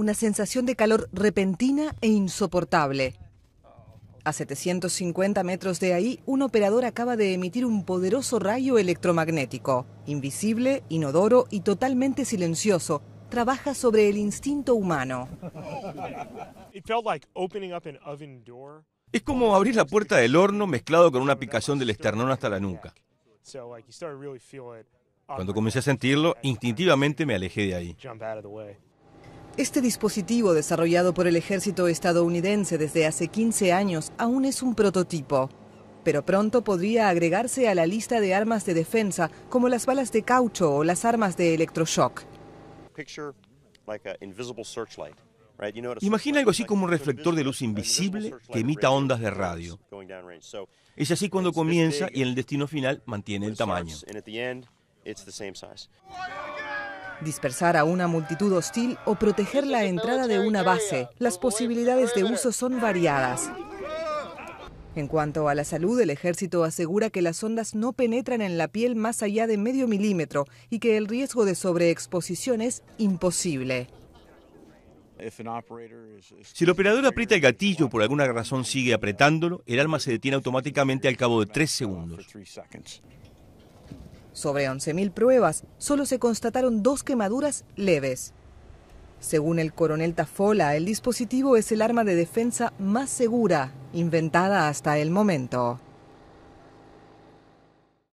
una sensación de calor repentina e insoportable. A 750 metros de ahí, un operador acaba de emitir un poderoso rayo electromagnético, invisible, inodoro y totalmente silencioso. Trabaja sobre el instinto humano. Es como abrir la puerta del horno mezclado con una picación del esternón hasta la nuca. Cuando comencé a sentirlo, instintivamente me alejé de ahí. Este dispositivo desarrollado por el ejército estadounidense desde hace 15 años aún es un prototipo, pero pronto podría agregarse a la lista de armas de defensa como las balas de caucho o las armas de electroshock. Imagina algo así como un reflector de luz invisible que emita ondas de radio. Es así cuando comienza y en el destino final mantiene el tamaño dispersar a una multitud hostil o proteger la entrada de una base. Las posibilidades de uso son variadas. En cuanto a la salud, el ejército asegura que las ondas no penetran en la piel más allá de medio milímetro y que el riesgo de sobreexposición es imposible. Si el operador aprieta el gatillo por alguna razón sigue apretándolo, el arma se detiene automáticamente al cabo de tres segundos. Sobre 11.000 pruebas, solo se constataron dos quemaduras leves. Según el coronel Tafola, el dispositivo es el arma de defensa más segura inventada hasta el momento.